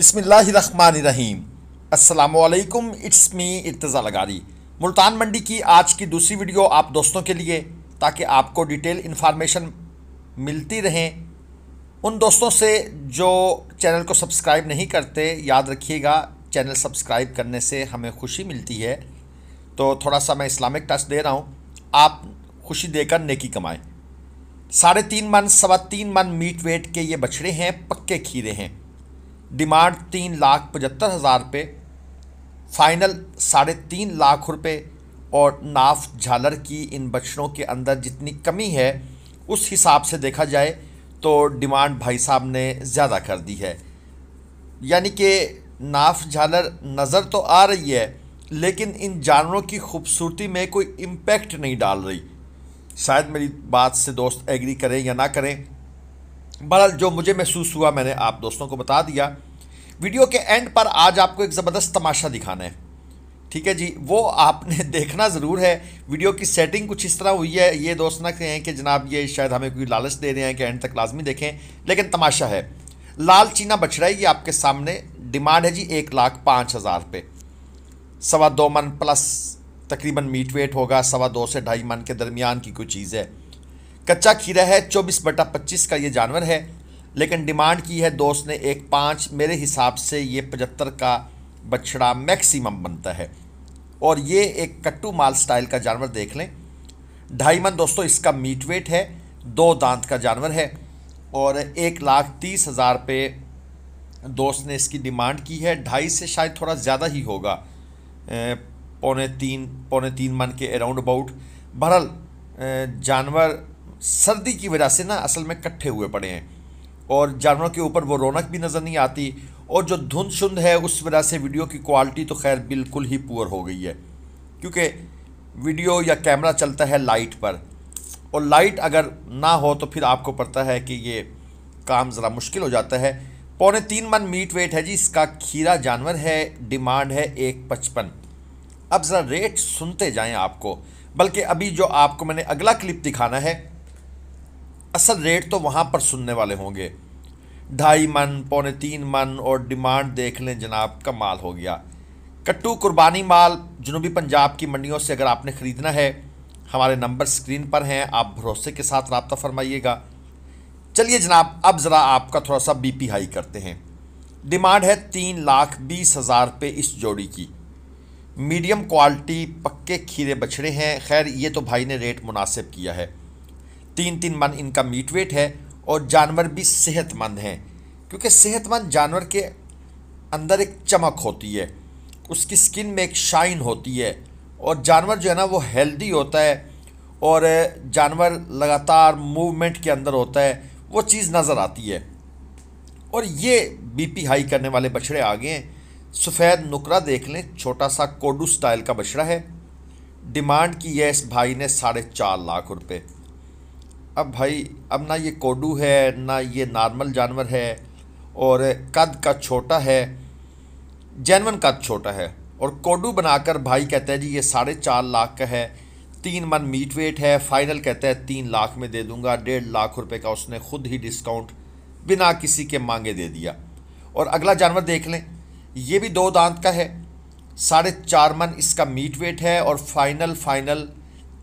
बसमीम असलकम it's me Irtaza लगारी मुल्तान मंडी की आज की दूसरी वीडियो आप दोस्तों के लिए ताकि आपको डिटेल इन्फॉर्मेशन मिलती रहें उन दोस्तों से जो चैनल को सब्सक्राइब नहीं करते याद रखिएगा चैनल सब्सक्राइब करने से हमें खुशी मिलती है तो थोड़ा सा मैं इस्लामिक टच दे रहा हूँ आप खुशी देकर नेकी कमाएँ साढ़े तीन मन सवा तीन मन मीट वेट के ये बछड़े हैं पक्के खीरे हैं डिमांड तीन लाख पचहत्तर हज़ार रुपये फाइनल साढ़े तीन लाख रुपये और नाफ झालर की इन बच्चों के अंदर जितनी कमी है उस हिसाब से देखा जाए तो डिमांड भाई साहब ने ज़्यादा कर दी है यानी कि नाफ झालर नज़र तो आ रही है लेकिन इन जानवरों की खूबसूरती में कोई इम्पेक्ट नहीं डाल रही शायद मेरी बात से दोस्त एग्री करें या ना करें बहरहाल जो मुझे महसूस हुआ मैंने आप दोस्तों को बता दिया वीडियो के एंड पर आज आपको एक ज़बरदस्त तमाशा दिखाना है ठीक है जी वो आपने देखना ज़रूर है वीडियो की सेटिंग कुछ इस तरह हुई है ये दोस्त ना कहें कि जनाब ये शायद हमें कोई लालच दे रहे हैं कि एंड तक लाजमी देखें लेकिन तमाशा है लाल चीना बछड़ा ये आपके सामने डिमांड है जी एक लाख पाँच हज़ार पे सवा दो मन प्लस तकरीबन मीट वेट होगा सवा दो से ढाई मन के दरमियान की कोई चीज़ है कच्चा खीरा है चौबीस बटा पच्चीस का ये जानवर है लेकिन डिमांड की है दोस्त ने एक पाँच मेरे हिसाब से ये पचहत्तर का बछड़ा मैक्सिमम बनता है और ये एक कट्टू माल स्टाइल का जानवर देख लें ढाई मन दोस्तों इसका मीट वेट है दो दांत का जानवर है और एक लाख तीस हज़ार पे दोस्त ने इसकी डिमांड की है ढाई से शायद थोड़ा ज़्यादा ही होगा पौने तीन पौने तीन मन के अराउंड अबाउट बहरल जानवर सर्दी की वजह से ना असल में कट्ठे हुए पड़े हैं और जानवरों के ऊपर वो रौनक भी नज़र नहीं आती और जो धुंध शुंध है उस वजह से वीडियो की क्वालिटी तो खैर बिल्कुल ही पुअर हो गई है क्योंकि वीडियो या कैमरा चलता है लाइट पर और लाइट अगर ना हो तो फिर आपको पता है कि ये काम ज़रा मुश्किल हो जाता है पौने तीन मन मीट वेट है जी इसका खीरा जानवर है डिमांड है एक पचपन अब ज़रा रेट सुनते जाएं आपको बल्कि अभी जो आपको मैंने अगला क्लिप दिखाना है असल रेट तो वहाँ पर सुनने वाले होंगे ढाई मन पौने तीन मन और डिमांड देख लें जनाब का माल हो गया कट्टू कुर्बानी माल जनूबी पंजाब की मंडियों से अगर आपने ख़रीदना है हमारे नंबर स्क्रीन पर हैं आप भरोसे के साथ रबता फरमाइएगा चलिए जनाब अब ज़रा आपका थोड़ा सा पी हाई करते हैं डिमांड है तीन लाख बीस हज़ार रुपये इस जोड़ी की मीडियम क्वालिटी पक्के खीरे बछड़े हैं खैर ये तो भाई ने रेट मुनासिब किया है तीन तीन मन इनका मीट वेट है और जानवर भी सेहतमंद हैं क्योंकि सेहतमंद जानवर के अंदर एक चमक होती है उसकी स्किन में एक शाइन होती है और जानवर जो है ना वो हेल्दी होता है और जानवर लगातार मूवमेंट के अंदर होता है वो चीज़ नज़र आती है और ये बीपी हाई करने वाले बछड़े आ गए हैं सफ़ेद नुकरा देख लें छोटा सा कोडू स्टाइल का बछड़ा है डिमांड की है इस भाई ने साढ़े चार लाख रुपये अब भाई अब ना ये कोडू है ना ये नॉर्मल जानवर है और कद का छोटा है जैनवन कद छोटा है और कोडू बनाकर भाई कहता है जी ये साढ़े चार लाख का है तीन मन मीट वेट है फाइनल कहता है तीन लाख में दे दूंगा डेढ़ लाख रुपए का उसने खुद ही डिस्काउंट बिना किसी के मांगे दे दिया और अगला जानवर देख लें ये भी दो दांत का है साढ़े चार मन इसका मीट वेट है और फाइनल फाइनल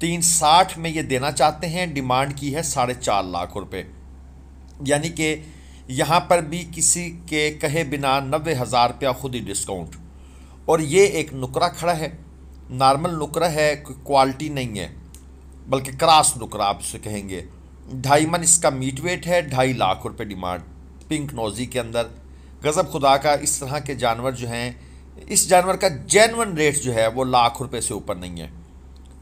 तीन साठ में ये देना चाहते हैं डिमांड की है साढ़े चार लाख रुपए यानी कि यहाँ पर भी किसी के कहे बिना नबे हज़ार रुपया खुद ही डिस्काउंट और ये एक नुकरा खड़ा है नॉर्मल नुकरा है क्वालिटी नहीं है बल्कि क्रास नुकरा आप उसे कहेंगे ढाई मन इसका मीट वेट है ढाई लाख रुपए डिमांड पिंक नोजी के अंदर गज़ब खुदा का इस तरह के जानवर जो हैं इस जानवर का जेनवन रेट जो है वो लाख रुपये से ऊपर नहीं है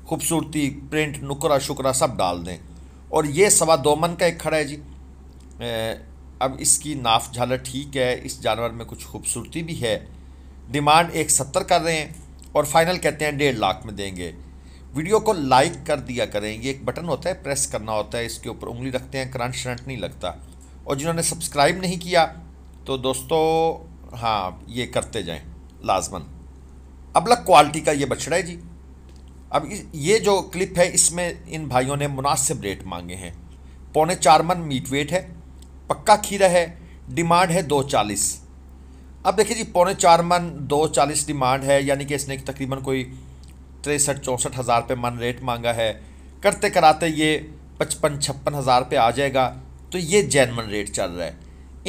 खूबसूरती प्रिंट नुकरा शुकरा सब डाल दें और ये सवा दो मन का एक खड़ा है जी ए, अब इसकी नाफ झालर ठीक है इस जानवर में कुछ खूबसूरती भी है डिमांड एक सत्तर कर रहे हैं और फाइनल कहते हैं डेढ़ लाख में देंगे वीडियो को लाइक कर दिया करें ये एक बटन होता है प्रेस करना होता है इसके ऊपर उंगली रखते हैं करंट शरंट नहीं लगता और जिन्होंने सब्सक्राइब नहीं किया तो दोस्तों हाँ ये करते जाएँ लाजमन अबलग क्वालिटी का ये बछड़ा है जी अब ये जो क्लिप है इसमें इन भाइयों ने मुनासिब रेट मांगे हैं पौने चार मन मीट वेट है पक्का खीरा है डिमांड है दो चालीस अब देखिए जी पौने चार मन दो चालीस डिमांड है यानी कि इसने तकरीबन कोई तिरसठ चौंसठ हज़ार रुपये मन रेट मांगा है करते कराते ये पचपन छप्पन हज़ार रुपये आ जाएगा तो ये मन रेट चल रहा है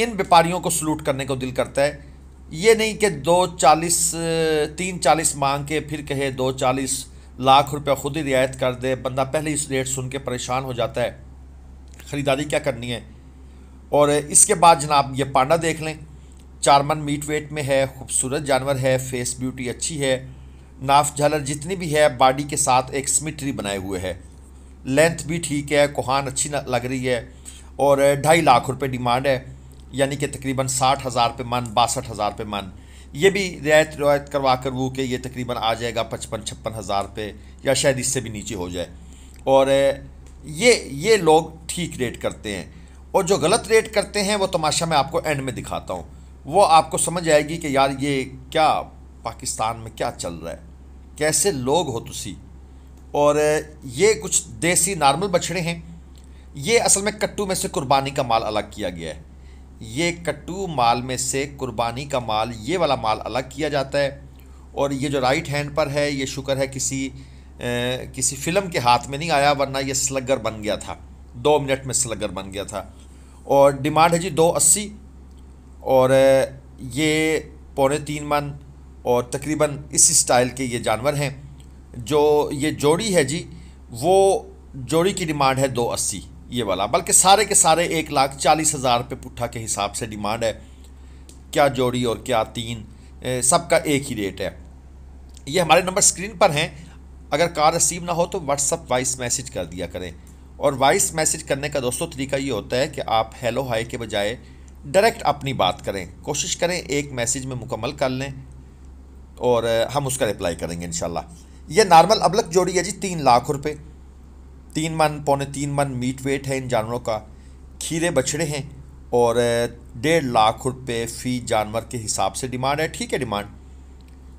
इन व्यापारियों को सलूट करने को दिल करता है ये नहीं कि दो चालीस तीन चालीस मांग के फिर कहे दो चालीस लाख रुपया खुद ही रियायत कर दे बंदा पहले इस रेट सुन के परेशान हो जाता है ख़रीदारी क्या करनी है और इसके बाद जनाब ये पांडा देख लें चारमन मीट वेट में है खूबसूरत जानवर है फेस ब्यूटी अच्छी है नाफ झालर जितनी भी है बॉडी के साथ एक स्मिट्री बनाए हुए है लेंथ भी ठीक है कुहान अच्छी लग रही है और ढाई लाख रुपये डिमांड है यानी कि तकरीबन साठ हज़ार पे मन बासठ हज़ार पे मन ये भी रियायत रियायत करवा कर वो कि ये तकरीबन आ जाएगा पचपन छप्पन हज़ार रुपये या शायद इससे भी नीचे हो जाए और ये ये लोग ठीक रेट करते हैं और जो गलत रेट करते हैं वो तमाशा मैं आपको एंड में दिखाता हूँ वो आपको समझ आएगी कि यार ये क्या पाकिस्तान में क्या चल रहा है कैसे लोग हो तुसी और ये कुछ देसी नॉर्मल बछड़े हैं ये असल में कट्टू में से कुर्बानी का माल अलग किया गया है ये कट्टू माल में से कुर्बानी का माल ये वाला माल अलग किया जाता है और ये जो राइट हैंड पर है ये शुक्र है किसी ए, किसी फिल्म के हाथ में नहीं आया वरना ये स्लगर बन गया था दो मिनट में स्लगर बन गया था और डिमांड है जी दो अस्सी और ये पौने तीन मन और तकरीबन इसी स्टाइल के ये जानवर हैं जो ये जोड़ी है जी वो जोड़ी की डिमांड है दो अस्सी ये वाला बल्कि सारे के सारे एक लाख चालीस हज़ार रुपये पुट्ठा के हिसाब से डिमांड है क्या जोड़ी और क्या तीन सबका एक ही रेट है ये हमारे नंबर स्क्रीन पर हैं अगर कार रिसीव ना हो तो व्हाट्सअप वॉइस मैसेज कर दिया करें और वॉइस मैसेज करने का दोस्तों तरीका ये होता है कि आप हेलो हाई के बजाय डायरेक्ट अपनी बात करें कोशिश करें एक मैसेज में मुकम्मल कर लें और हम उसका रिप्लाई करेंगे इन ये नॉर्मल अबलक जोड़ी है जी तीन लाख रुपये तीन मन पौने तीन मन मीट वेट है इन जानवरों का खीरे बछड़े हैं और डेढ़ लाख रुपये फ़ी जानवर के हिसाब से डिमांड है ठीक है डिमांड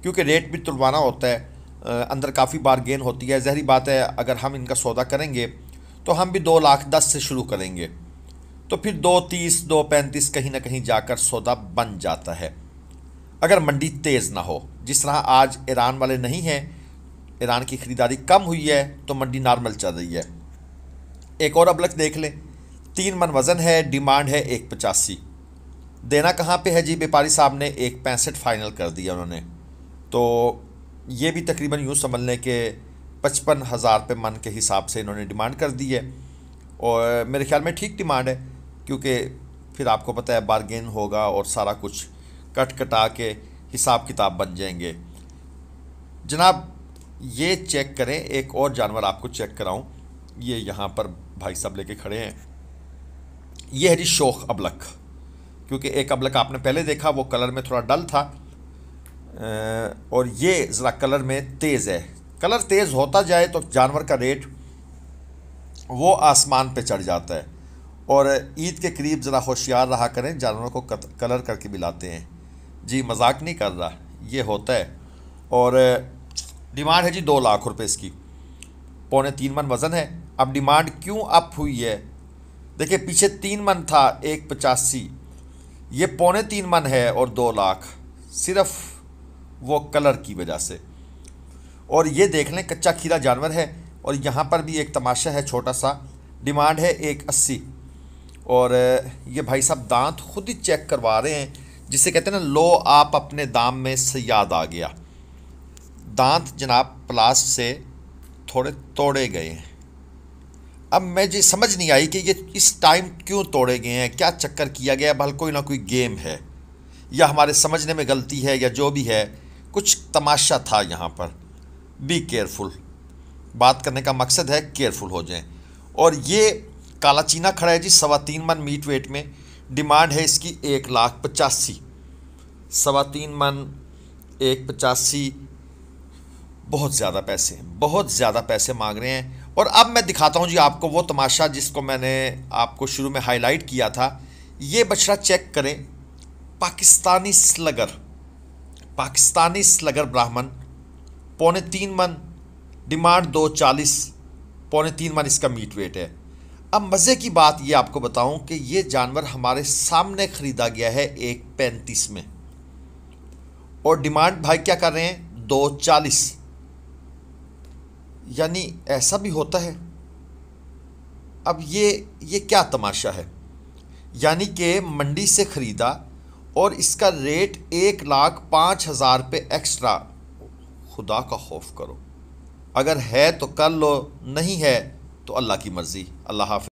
क्योंकि रेट भी तुलवाना होता है अंदर काफ़ी बार गेन होती है जहरी बात है अगर हम इनका सौदा करेंगे तो हम भी दो लाख दस से शुरू करेंगे तो फिर दो तीस दो पैंतीस कहीं ना कहीं जाकर सौदा बन जाता है अगर मंडी तेज़ ना हो जिस तरह आज ईरान वाले नहीं हैं ईरान की ख़रीदारी कम हुई है तो मंडी नॉर्मल चल रही है एक और लक्ष्य देख लें तीन मन वज़न है डिमांड है एक पचासी देना कहाँ पे है जी व्यापारी साहब ने एक पैंसठ फाइनल कर दिया उन्होंने तो ये भी तकरीबन यूँ समझ लें कि पचपन हज़ार पे मन के हिसाब से इन्होंने डिमांड कर दी है और मेरे ख्याल में ठीक डिमांड है क्योंकि फिर आपको पता है बारगेन होगा और सारा कुछ कट कटा के हिसाब किताब बन जाएंगे जनाब ये चेक करें एक और जानवर आपको चेक कराऊं ये यहाँ पर भाई साहब लेके खड़े हैं ये है जी शोख अबलक क्योंकि एक अबलक आपने पहले देखा वो कलर में थोड़ा डल था और ये ज़रा कलर में तेज़ है कलर तेज़ होता जाए तो जानवर का रेट वो आसमान पे चढ़ जाता है और ईद के करीब ज़रा होशियार रहा करें जानवरों को कलर करके भी लाते हैं जी मजाक नहीं कर रहा ये होता है और डिमांड है जी दो लाख रुपए इसकी पौने तीन मन वज़न है अब डिमांड क्यों अप हुई है देखिए पीछे तीन मन था एक पचासी ये पौने तीन मन है और दो लाख सिर्फ वो कलर की वजह से और ये देख लें कच्चा खीरा जानवर है और यहाँ पर भी एक तमाशा है छोटा सा डिमांड है एक अस्सी और ये भाई साहब दांत खुद ही चेक करवा रहे हैं जिसे कहते हैं ना लो आप अपने दाम में सयाद आ गया दांत जनाब प्लास से थोड़े तोड़े गए हैं अब मैं जी समझ नहीं आई कि ये इस टाइम क्यों तोड़े गए हैं क्या चक्कर किया गया भल कोई ना कोई गेम है या हमारे समझने में गलती है या जो भी है कुछ तमाशा था यहाँ पर बी केयरफुल बात करने का मकसद है केयरफुल हो जाएं और ये काला चीना खड़ा है जी सवा तीन मन मीट वेट में डिमांड है इसकी एक लाख पचासी सवा तीन मन एक पचासी बहुत ज़्यादा पैसे बहुत ज़्यादा पैसे मांग रहे हैं और अब मैं दिखाता हूँ जी आपको वो तमाशा जिसको मैंने आपको शुरू में हाईलाइट किया था ये बछड़ा चेक करें पाकिस्तानी स्लगर पाकिस्तानी स्लगर ब्राह्मण पौने तीन मन डिमांड दो चालीस पौने तीन मन इसका मीट वेट है अब मज़े की बात ये आपको बताऊं कि ये जानवर हमारे सामने ख़रीदा गया है एक पैंतीस में और डिमांड भाई क्या कर रहे हैं दो चालीस यानी ऐसा भी होता है अब ये ये क्या तमाशा है यानी कि मंडी से ख़रीदा और इसका रेट एक लाख पाँच हज़ार पे एक्स्ट्रा खुदा का खौफ करो अगर है तो कर लो नहीं है तो अल्लाह की मर्ज़ी अल्लाह हाफ